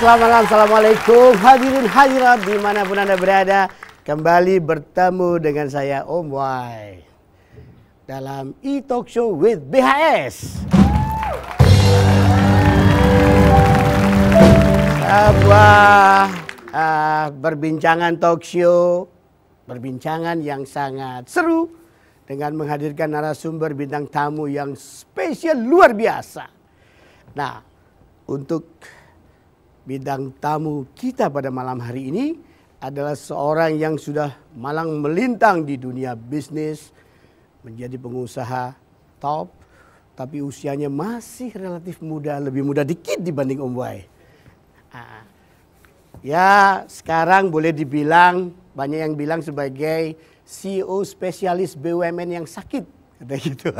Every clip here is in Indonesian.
selamat malam. Assalamualaikum. Hadirin hadirat dimanapun Anda berada. Kembali bertemu dengan saya Om Wai. Dalam e-talk show with BHS. Sebuah uh, ah, berbincangan talk show. Perbincangan yang sangat seru. Dengan menghadirkan narasumber bintang tamu yang spesial luar biasa. Nah, untuk Bidang tamu kita pada malam hari ini adalah seorang yang sudah malang melintang di dunia bisnis, menjadi pengusaha top, tapi usianya masih relatif muda, lebih muda dikit dibanding Om Wai. Ah. Ya, sekarang boleh dibilang banyak yang bilang sebagai CEO spesialis BUMN yang sakit, kata gitu.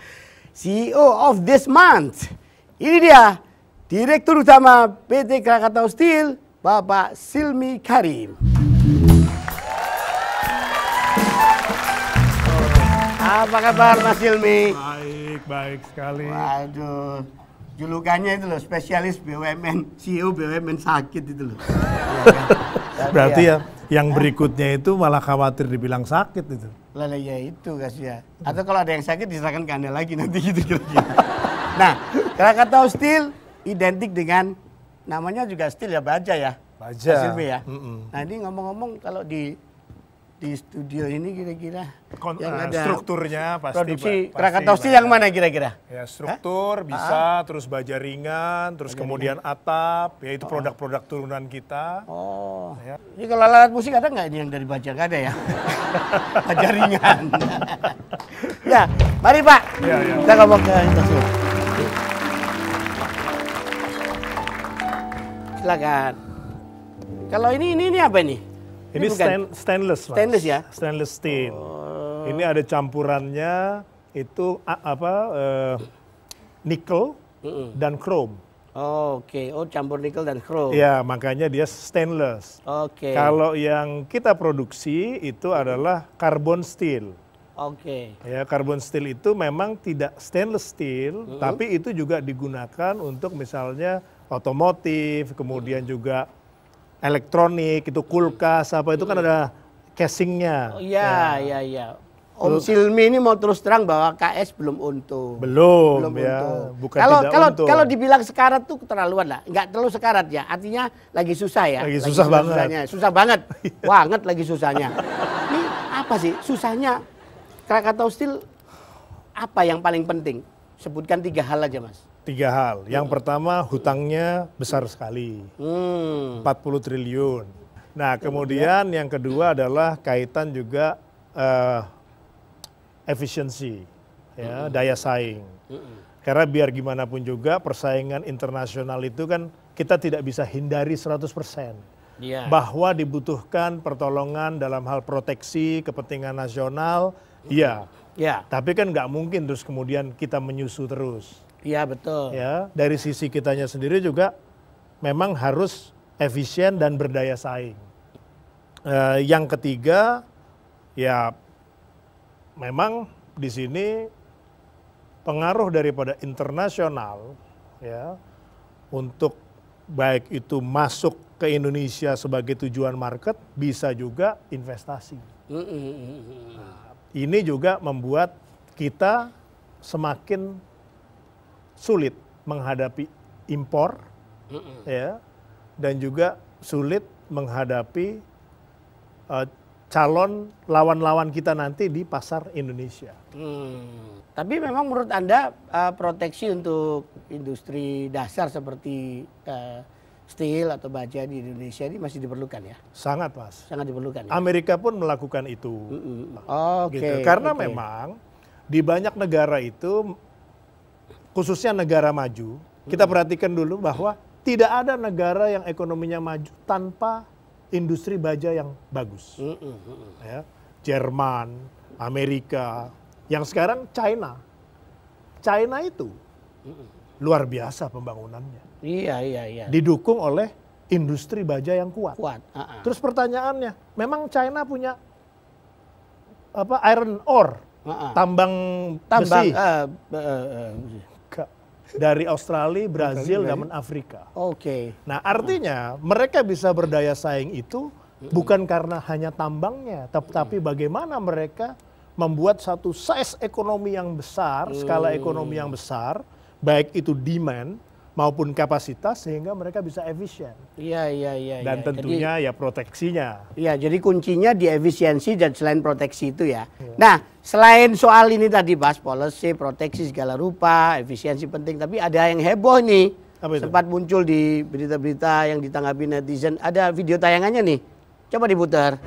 CEO of this month. Ini dia Direktur Utama PT Krakatau Steel, Bapak Silmi Karim. Apa kabar Mas Silmi? Baik, baik sekali. Waduh, julukannya itu loh spesialis BUMN, CEO BUMN sakit itu loh. Berarti ya, yang berikutnya itu malah khawatir dibilang sakit itu. Lah ya itu kasih ya. Atau kalau ada yang sakit diserahkan ke Anda lagi nanti gitu kira-kira. nah, Krakatau Steel identik dengan namanya juga still ya baja ya. Baja. Silvi ya. Mm -mm. Nah ini ngomong-ngomong kalau di di studio ini kira-kira yang uh, ada strukturnya pasti produksi Krakatau Steel yang mana kira-kira? Ya struktur Hah? bisa ah. terus baja ringan terus baja kemudian ringan. atap ya itu oh. produk-produk oh. turunan kita. Oh. Ya. Ini kalau alat musik ada nggak ini yang dari baja nggak ada ya? baja ringan. ya, mari Pak. Ya, ya. Kita ngomong ke itu. Silakan. Kalau ini ini ini apa ini? Ini, ini stain, stainless, mas. Stainless ya? Stainless steel. Oh. Ini ada campurannya itu apa? Uh, eh, nikel mm -mm. dan chrome. Oh, Oke, okay. oh campur nikel dan chrome. Ya, makanya dia stainless. Oke. Okay. Kalau yang kita produksi itu adalah carbon steel. Oke. Okay. Ya, carbon steel itu memang tidak stainless steel, mm -hmm. tapi itu juga digunakan untuk misalnya otomotif, kemudian juga elektronik, itu kulkas apa itu kan ada casingnya. Oh, iya, ya. iya, iya. Om Silmi ini mau terus terang bahwa KS belum untung. Belum, belum ya. untung. Bukan kalau tidak kalau untung. kalau dibilang sekarat tuh keterlaluan lah. Enggak terlalu sekarat ya. Artinya lagi susah ya. Lagi, lagi susah, susah banget. Susahnya. Susah banget. Iya. Banget lagi susahnya. ini apa sih susahnya Krakatau Steel apa yang paling penting? Sebutkan tiga hal aja, Mas tiga hal. Yang hmm. pertama hutangnya besar sekali, hmm. 40 triliun. Nah kemudian yang kedua adalah kaitan juga uh, efisiensi, ya, hmm. daya saing. Hmm. Karena biar gimana pun juga persaingan internasional itu kan kita tidak bisa hindari 100 persen. Yeah. Bahwa dibutuhkan pertolongan dalam hal proteksi kepentingan nasional, iya. Mm. Iya. Yeah. Tapi kan nggak mungkin terus kemudian kita menyusu terus. Iya betul. Ya, dari sisi kitanya sendiri juga memang harus efisien dan berdaya saing. E, yang ketiga, ya memang di sini pengaruh daripada internasional ya untuk baik itu masuk ke Indonesia sebagai tujuan market bisa juga investasi. Nah, ini juga membuat kita semakin sulit menghadapi impor mm -mm. ya dan juga sulit menghadapi uh, calon lawan-lawan kita nanti di pasar Indonesia. Hmm. Tapi memang menurut anda uh, proteksi untuk industri dasar seperti uh, steel atau baja di Indonesia ini masih diperlukan ya? Sangat mas. Sangat diperlukan. Ya? Amerika pun melakukan itu. Mm Oh, Oke. Okay. Karena okay. memang di banyak negara itu khususnya negara maju, kita perhatikan dulu bahwa tidak ada negara yang ekonominya maju tanpa industri baja yang bagus. Ya, Jerman, Amerika, yang sekarang China. China itu luar biasa pembangunannya. Iya, iya, iya. Didukung oleh industri baja yang kuat. Kuat. Uh -uh. Terus pertanyaannya, memang China punya apa iron ore, uh -uh. tambang, tambang besi. Uh, uh, uh, dari Australia, Brazil, dan Afrika. Oke. Okay. Nah artinya mereka bisa berdaya saing itu bukan karena hanya tambangnya, tetapi bagaimana mereka membuat satu size ekonomi yang besar, skala mm. ekonomi yang besar, baik itu demand maupun kapasitas sehingga mereka bisa efisien. Iya iya iya. Dan ya. tentunya jadi, ya proteksinya. Iya jadi kuncinya di efisiensi dan selain proteksi itu ya. ya. Nah selain soal ini tadi bahas policy, proteksi segala rupa, efisiensi penting. Tapi ada yang heboh nih. Apa itu? Sempat muncul di berita-berita yang ditanggapi netizen. Ada video tayangannya nih. Coba diputar.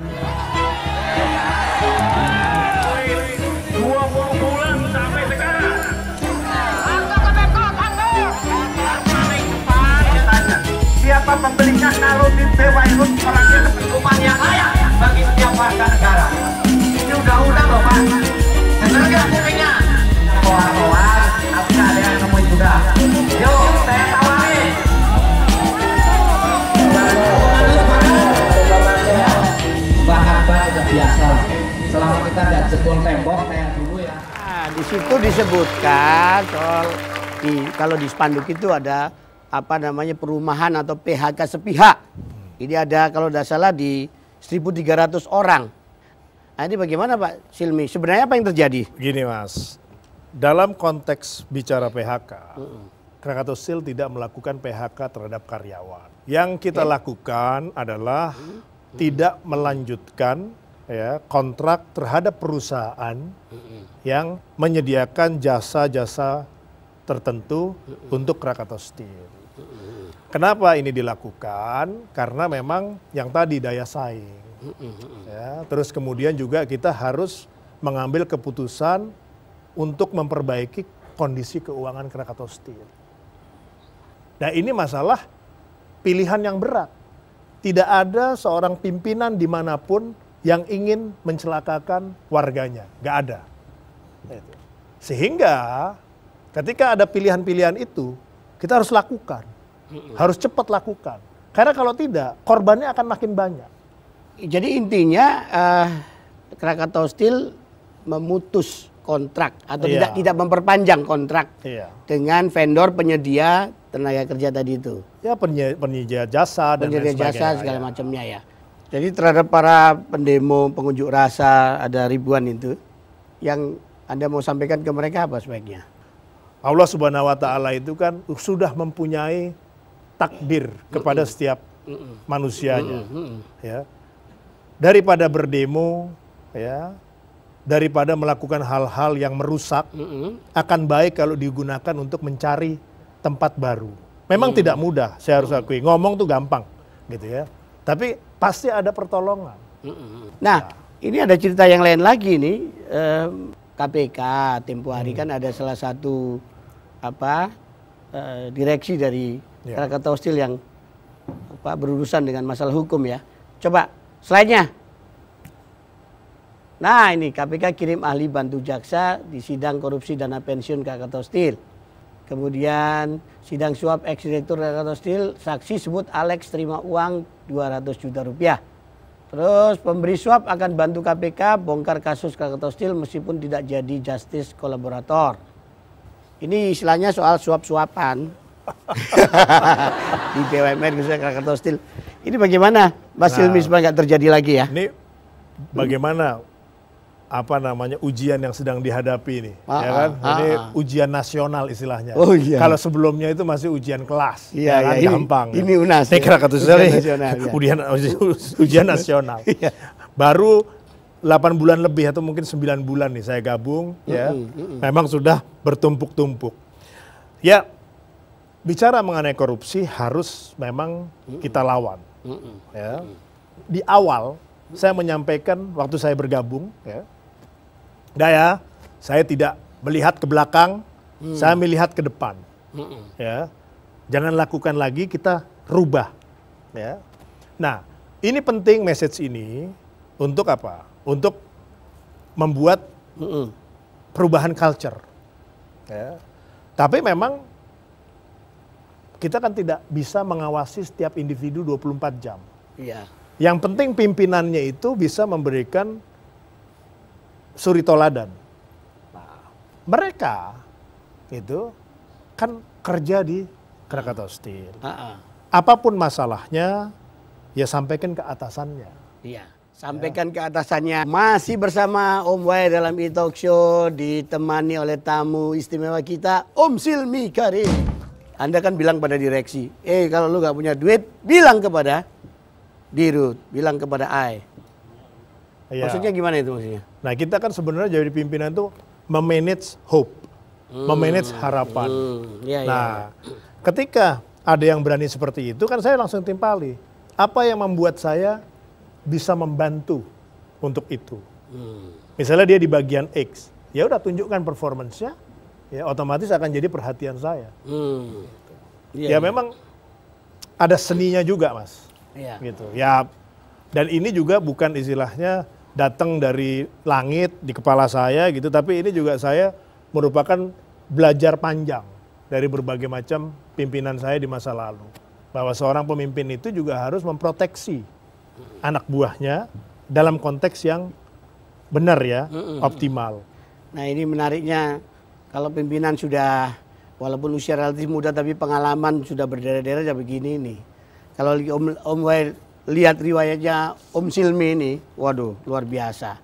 situ disebutkan soal di, kalau di spanduk itu ada apa namanya perumahan atau PHK sepihak. Ini ada kalau tidak salah di 1.300 orang. Nah, ini bagaimana Pak Silmi? Sebenarnya apa yang terjadi? Gini Mas, dalam konteks bicara PHK, mm sil Krakatau Steel tidak melakukan PHK terhadap karyawan. Yang kita okay. lakukan adalah mm -hmm. tidak melanjutkan ya kontrak terhadap perusahaan mm-hmm. yang menyediakan jasa-jasa tertentu mm-hmm. untuk Krakatau Steel. Mm-hmm. Kenapa ini dilakukan? Karena memang yang tadi daya saing. Mm-hmm. Ya, terus kemudian juga kita harus mengambil keputusan untuk memperbaiki kondisi keuangan Krakatau Steel. Nah ini masalah pilihan yang berat. Tidak ada seorang pimpinan dimanapun yang ingin mencelakakan warganya, nggak ada. Sehingga ketika ada pilihan-pilihan itu, kita harus lakukan, harus cepat lakukan. Karena kalau tidak, korbannya akan makin banyak. Jadi intinya uh, Krakatau Steel memutus kontrak atau iya. tidak tidak memperpanjang kontrak iya. dengan vendor penyedia tenaga kerja tadi itu. Ya penyedia jasa penyedia dan penyedia jasa segala ya. macamnya ya. Jadi terhadap para pendemo, pengunjuk rasa, ada ribuan itu, yang Anda mau sampaikan ke mereka apa sebaiknya? Allah Subhanahu wa taala itu kan sudah mempunyai takdir kepada setiap manusianya. Ya. Daripada berdemo ya, daripada melakukan hal-hal yang merusak, akan baik kalau digunakan untuk mencari tempat baru. Memang tidak mudah, saya harus akui. Ngomong tuh gampang gitu ya tapi pasti ada pertolongan. Nah, ini ada cerita yang lain lagi nih. eh, KPK tempo hari hmm. kan ada salah satu apa eh, direksi dari ya. Krakatau Steel yang apa berurusan dengan masalah hukum ya. Coba selainnya. Nah, ini KPK kirim ahli bantu jaksa di sidang korupsi dana pensiun Krakatau Steel. Kemudian sidang suap ex-direktur Steel, saksi sebut Alex terima uang 200 juta rupiah. Terus pemberi suap akan bantu KPK bongkar kasus Krakatau Steel meskipun tidak jadi justice kolaborator. Ini istilahnya soal suap-suapan di BUMN khususnya Krakatau Steel. Ini bagaimana Mas nah, Ilmi supaya nggak terjadi lagi ya? Ini bagaimana apa namanya ujian yang sedang dihadapi ini, ah, ya ah, kan? Ah, ini ah. ujian nasional istilahnya. Oh iya. Kalau sebelumnya itu masih ujian kelas, iya, ya iya, kan? Iya, gampang. Ini, ya. ini unas. Ya. kira kata ujian eh, iya. ujian nasional. iya. Baru 8 bulan lebih atau mungkin 9 bulan nih saya gabung, mm -hmm, ya. Memang sudah bertumpuk-tumpuk. Ya bicara mengenai korupsi harus memang mm -hmm. kita lawan, mm -hmm. ya. Di awal saya menyampaikan waktu saya bergabung, ya Daya, saya tidak melihat ke belakang, hmm. saya melihat ke depan. Hmm. Ya, jangan lakukan lagi kita rubah. Ya, nah ini penting message ini untuk apa? Untuk membuat hmm. perubahan culture. Ya. Tapi memang kita kan tidak bisa mengawasi setiap individu 24 jam. Iya. Yang penting pimpinannya itu bisa memberikan suri toladan. Nah, mereka itu kan kerja di Krakatau Steel. Uh -uh. Apapun masalahnya, ya sampaikan ke atasannya. Iya. Sampaikan ya. ke atasannya. Masih bersama Om Wai dalam e Show ditemani oleh tamu istimewa kita Om Silmi Karim. Anda kan bilang pada direksi, eh kalau lu gak punya duit, bilang kepada Dirut, bilang kepada I. Ya. Maksudnya gimana itu maksudnya? Nah kita kan sebenarnya jadi pimpinan itu memanage hope, hmm. memanage harapan. Hmm. Ya, nah ya. ketika ada yang berani seperti itu kan saya langsung timpali. Apa yang membuat saya bisa membantu untuk itu? Hmm. Misalnya dia di bagian X, ya udah tunjukkan performancenya, ya otomatis akan jadi perhatian saya. Hmm. Iya, ya, ya, ya memang ada seninya juga mas, ya. gitu. Ya dan ini juga bukan istilahnya datang dari langit di kepala saya gitu, tapi ini juga saya merupakan belajar panjang dari berbagai macam pimpinan saya di masa lalu. Bahwa seorang pemimpin itu juga harus memproteksi anak buahnya dalam konteks yang benar ya, optimal. Nah ini menariknya kalau pimpinan sudah walaupun usia relatif muda tapi pengalaman sudah berdarah-darah seperti begini nih. Kalau Om, Om Wai lihat riwayatnya Om Silmi ini, waduh luar biasa.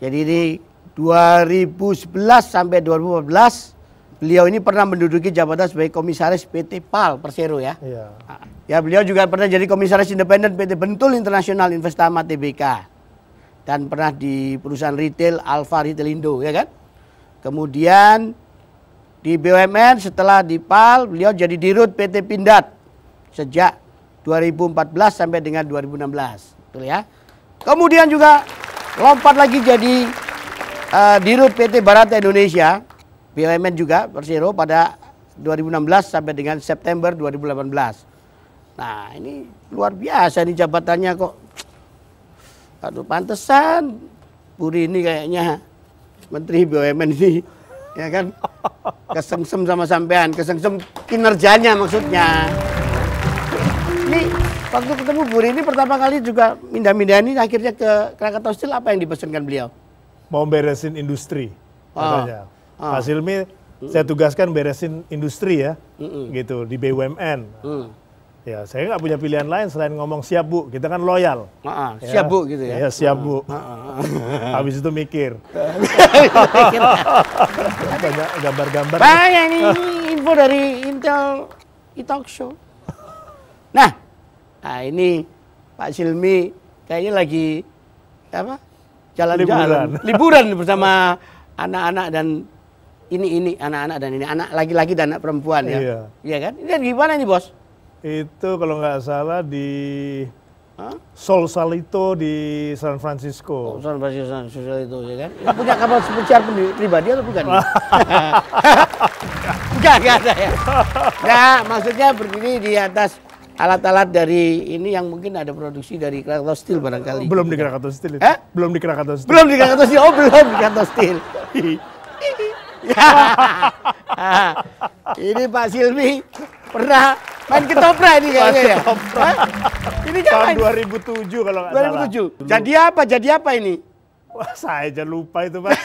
Jadi ini 2011 sampai 2014 beliau ini pernah menduduki jabatan sebagai komisaris PT PAL Persero ya. Iya. Ya beliau juga pernah jadi komisaris independen PT Bentul Internasional Investama TBK dan pernah di perusahaan retail Alfa Retail Indo ya kan. Kemudian di BUMN setelah di PAL beliau jadi dirut PT Pindad sejak 2014 sampai dengan 2016, betul ya. Kemudian juga lompat lagi jadi uh, dirut PT Barata Indonesia BUMN juga Persero pada 2016 sampai dengan September 2018. Nah ini luar biasa nih jabatannya kok. Aduh pantesan Puri ini kayaknya Menteri BUMN ini ya kan kesengsem sama sampean, kesengsem kinerjanya maksudnya. Waktu ketemu Bu Rini pertama kali juga pindah-pindah ini akhirnya ke Krakatau Steel apa yang dipesankan beliau? Mau beresin industri ah. katanya. Oh. Ah. Oh. Mas Hilmi mm. saya tugaskan beresin industri ya, mm -mm. gitu di BUMN. Mm. Ya saya nggak punya pilihan lain selain ngomong siap bu, kita kan loyal. Uh -uh, ya. Siap bu gitu ya? Ya siap bu. Uh -uh. Habis itu mikir. Banyak gambar-gambar. Banyak nih info dari Intel Italk Show. Nah, Nah ini Pak Silmi kayaknya lagi apa? Jalan-jalan. Liburan. Liburan bersama anak-anak dan ini ini anak-anak dan ini anak laki-laki dan anak perempuan ya. Iya, iya kan? Ini gimana nih bos? Itu kalau nggak salah di Huh? Sol Salito di San Francisco. Oh, San Francisco, San Salito ya kan? Ini punya kapal di pribadi atau bukan? Enggak, nggak ada ya. nggak maksudnya berdiri di atas alat-alat dari ini yang mungkin ada produksi dari Krakatau Steel barangkali. Belum di Krakatau Steel. Eh? Belum di Krakatau Steel. Belum di Krakatau Steel. Oh, belum di Krakatau Steel. ini Pak Silmi pernah main ketoprak ini kayaknya ya. Hah? Ini kan tahun 2007 kalau enggak salah. 2007. Jadi apa? Jadi apa ini? Wah, saya aja lupa itu, Pak.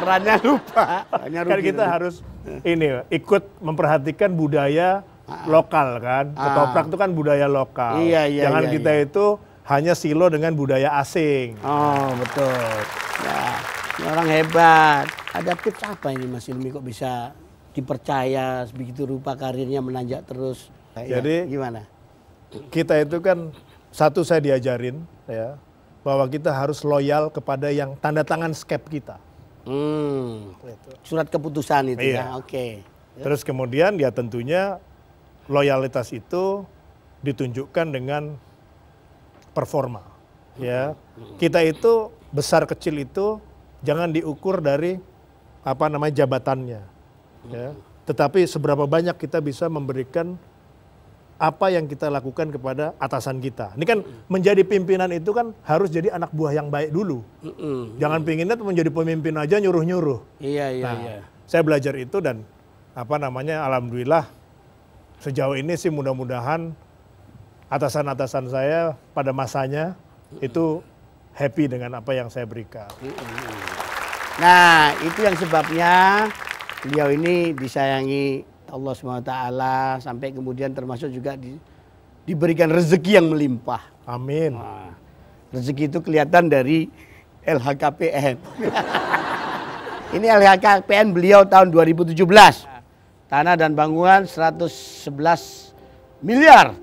Perannya lupa. Hanya kan kita harus eh. ini ikut memperhatikan budaya Ah. lokal kan. Ah. Ketoprak itu kan budaya lokal. Iya, iya, Jangan iya, kita iya. itu hanya silo dengan budaya asing. Oh, betul. Ya, orang hebat. Ada tips apa ini Mas Ilmi kok bisa dipercaya begitu rupa karirnya menanjak terus? Ya, Jadi ya, gimana? Kita itu kan satu saya diajarin ya bahwa kita harus loyal kepada yang tanda tangan skep kita. Hmm. Gitu. Surat keputusan itu ya, iya. ya. Oke. Okay. Terus kemudian ya tentunya loyalitas itu ditunjukkan dengan performa. Ya, kita itu besar kecil itu jangan diukur dari apa namanya jabatannya, ya. Tetapi seberapa banyak kita bisa memberikan apa yang kita lakukan kepada atasan kita. Ini kan menjadi pimpinan itu kan harus jadi anak buah yang baik dulu. Jangan pinginnya menjadi pemimpin aja nyuruh-nyuruh. Iya, iya, nah, iya. Saya belajar itu dan apa namanya alhamdulillah sejauh ini sih mudah-mudahan atasan-atasan saya pada masanya itu happy dengan apa yang saya berikan. Nah, itu yang sebabnya beliau ini disayangi Allah SWT sampai kemudian termasuk juga di, diberikan rezeki yang melimpah. Amin. Nah, rezeki itu kelihatan dari LHKPN. ini LHKPN beliau tahun 2017 tanah dan bangunan 111 miliar.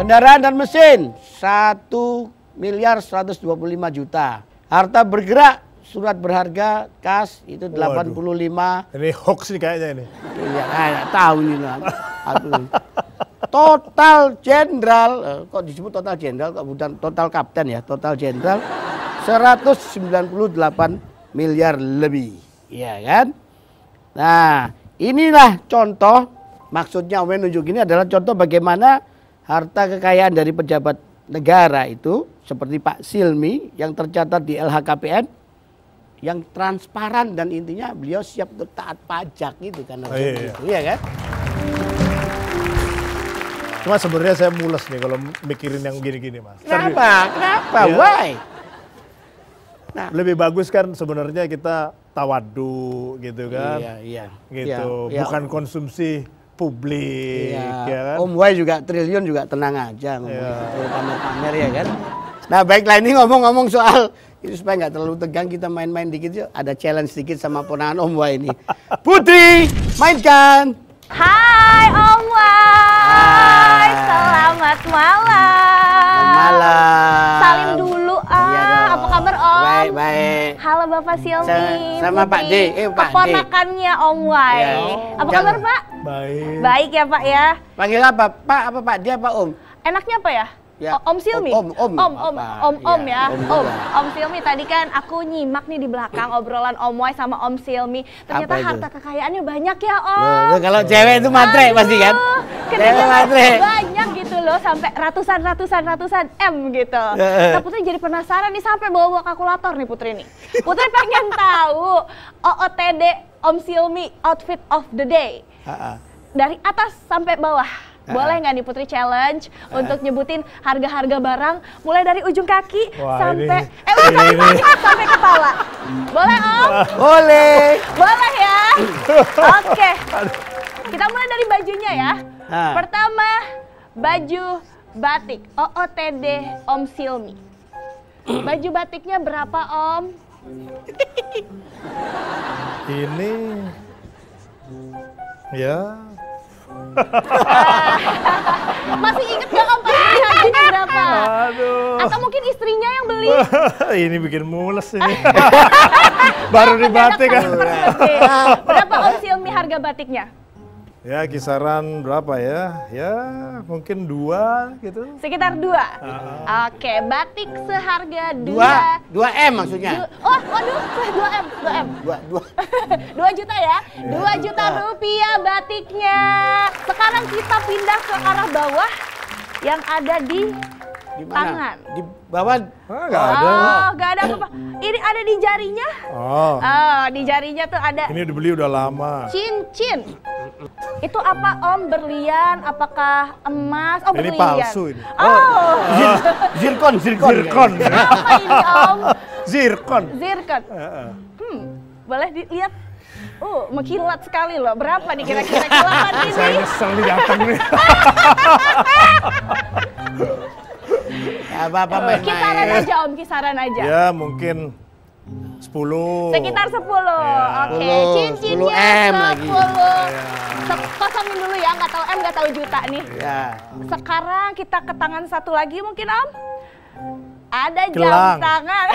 Kendaraan dan mesin 1 miliar 125 juta. Harta bergerak surat berharga kas itu Waduh. 85. Ini hoax nih kayaknya ini. Iya, enggak ah, tahu ini. lah. Total jenderal, eh, kok disebut total jenderal, kok bukan total kapten ya, total jenderal 198 miliar lebih, iya kan? Nah, Inilah contoh, maksudnya Owen nunjuk ini adalah contoh bagaimana harta kekayaan dari pejabat negara itu seperti Pak Silmi yang tercatat di LHKPN yang transparan dan intinya beliau siap untuk taat pajak gitu kan? oh, iya, iya. iya kan? Cuma sebenarnya saya mules nih kalau mikirin yang gini-gini mas. Kenapa? Kenapa? Ya. Why? Nah, lebih bagus kan sebenarnya kita tawadu gitu kan. Iya, iya. Gitu, iya. iya, bukan konsumsi publik iya. ya kan. Om Wai juga triliun juga tenang aja ngomong iya. Gitu, pamer ya kan. Nah, baiklah ini ngomong-ngomong soal itu supaya nggak terlalu tegang kita main-main dikit yuk. Ada challenge sedikit sama ponakan Om Wai ini. Putri, mainkan. Hai Om Wai. Hai. Selamat malam. Selamat malam. Salim dulu Baik, baik. Halo Bapak hmm. Silmi. Sama, sama Pak D. Eh, Pak Keponakannya Om Wai. Ya. Apa Jangan. kabar Pak? Baik. Baik ya Pak ya. Panggil apa? Pak apa Pak D apa Om? Enaknya apa ya? ya. Om Silmi. Om Om Om Om Om, om ya, ya. Om om, om Silmi tadi kan aku nyimak nih di belakang hmm. obrolan Om Wai sama Om Silmi. Ternyata harta kekayaannya banyak ya Om. Loh, loh, kalau cewek itu matre pasti kan. Cewek matre. Banyak bawa sampai ratusan ratusan ratusan M gitu. Nah iya, Putri iya, iya. jadi penasaran nih sampai bawa bawa kalkulator nih Putri nih. Putri pengen tahu OOTD Om Silmi outfit of the day. Dari atas sampai bawah. Boleh nggak nih Putri challenge uh. untuk nyebutin harga-harga barang mulai dari ujung kaki Wah, sampai ini. eh ujung kaki, sampai kepala. Boleh Om? Boleh. Boleh ya. Oke. Okay. Kita mulai dari bajunya ya. Uh. Pertama baju batik OOTD Om Silmi. Baju batiknya berapa Om? Ini ya eh, masih inget gak om pas harganya berapa? Aduh. Atau mungkin istrinya yang beli? ini bikin mules ini. Baru dibatik kan. Berapa om Silmi harga batiknya? Ya kisaran berapa ya? Ya mungkin dua gitu. Sekitar dua. Uh. Oke, batik seharga dua. Dua, dua m maksudnya. Du, oh, waduh, dua m, dua m. Dua, dua. dua juta ya? Iya. Dua juta iya. rupiah batiknya. Sekarang kita pindah ke arah bawah yang ada di di mana? Tangan. Di bawah? Oh, ah, gak ada. Oh, gak ada apa-apa. Ini ada di jarinya. Oh. oh. di jarinya tuh ada. Ini dibeli udah lama. Cincin. Itu apa om berlian? Apakah emas? Oh berlian. Ini palsu ini. Oh. oh. zirkon, zirkon. Zirkon. apa ini om? Zirkon. Zirkon. Eh, eh. Hmm, boleh dilihat Oh, mengkilat sekali loh. Berapa nih kira-kira kilatan ini? Saya nyesel nih datang nih. apa-apa eh, main-main. Kisaran aja Om, kisaran aja. Ya mungkin sepuluh Sekitar sepuluh Ya. Oke, okay. cincinnya sepuluh M Lagi. Ya. Kosongin dulu ya, nggak tahu M, nggak tahu juta nih. Ya. Sekarang kita ke tangan satu lagi mungkin Om. Ada jam tangan.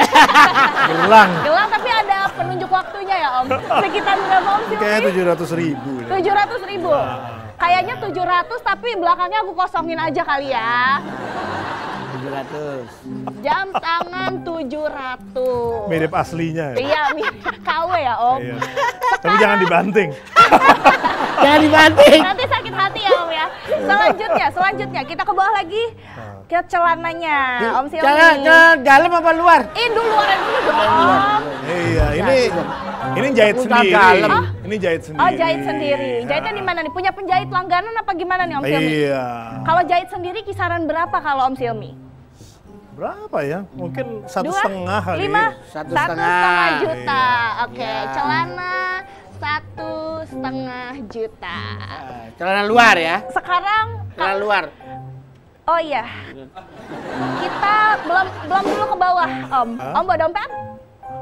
Gelang. Gelang tapi ada penunjuk waktunya ya Om. Sekitar berapa Om? Kayaknya tujuh ratus ribu. Tujuh ratus ribu. Ya. kayaknya Kayaknya 700 tapi belakangnya aku kosongin aja kali ya. 700. Jam tangan 700. Mirip aslinya ya? Iya, mirip KW ya Om. Iya. Tapi jangan dibanting. jangan dibanting. Nanti sakit hati ya Om ya. Selanjutnya, selanjutnya kita ke bawah lagi ah. ke celananya Om Silmi. Celana ke dalam apa luar? ini dulu luar dulu dong. Iya, ini ini jahit sendiri. Dalam. Oh? Ini jahit sendiri. Oh, jahit sendiri. Iya. Jahitnya di mana nih? Punya penjahit langganan apa gimana nih Om Silmi? Iya. Kalau jahit sendiri kisaran berapa kalau Om Silmi? berapa ya? Hmm. Mungkin satu Dua, setengah kali. Lima, ya. satu, satu setengah. setengah juta. Iya. Oke, okay. Iya. celana satu setengah juta. Iya, celana luar ya? Sekarang celana kan, luar. Oh iya. Kita belum belum dulu ke bawah, Om. Hah? Om bawa dompet?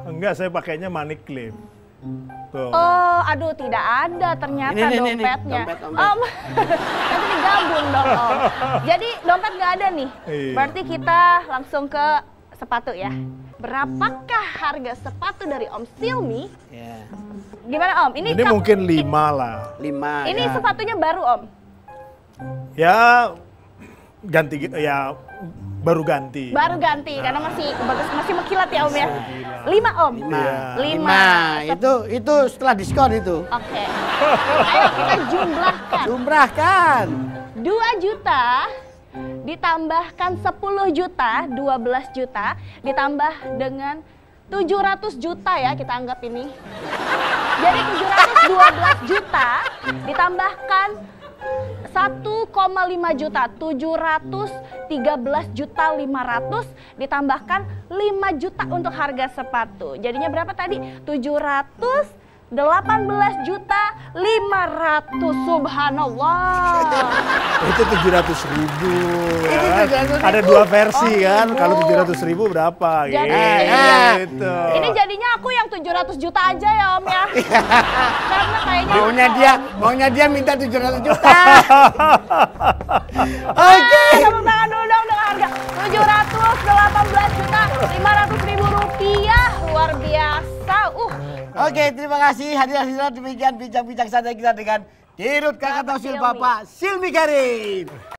Enggak, saya pakainya manik-clip Oh, aduh tidak ada ternyata ini, ini, dompetnya. Ini, dompet, dompet. Om, nanti digabung dong Om. Jadi dompet nggak ada nih. Iya. Berarti kita langsung ke sepatu ya. Berapakah harga sepatu dari Om Silmi? Iya. Gimana Om? Ini, ini mungkin lima lah. Lima. Ini ya. sepatunya baru Om. Ya ganti gitu, ya baru ganti. Baru ganti nah. karena masih bagus masih mengkilat ya Om ya. Lima Om. Lima. Lima. Lima. Itu itu setelah diskon itu. Oke. Okay. Ayo kita jumlahkan. Jumlahkan. Dua juta ditambahkan sepuluh juta, dua belas juta ditambah dengan tujuh ratus juta ya kita anggap ini. Jadi tujuh ratus dua belas juta ditambahkan 1,5 juta 713 juta 500 ditambahkan 5 juta untuk harga sepatu. Jadinya berapa tadi? 700 juta 18 juta 500 subhanallah itu 700 ribu ya kan? ada dua versi oh, kan ribu. kalau 700 ribu berapa jadi, gitu ya. gitu. ini jadinya aku yang 700 juta aja ya om ya karena kayaknya maunya dia maunya dia minta 700 juta oke okay. ah, 718 juta 500 ribu rupiah. Luar biasa. Uh. Oke, terima kasih hadiah hadirin demikian bincang-bincang santai kita dengan Dirut Kakak Tausil Bapak Silmi Karim.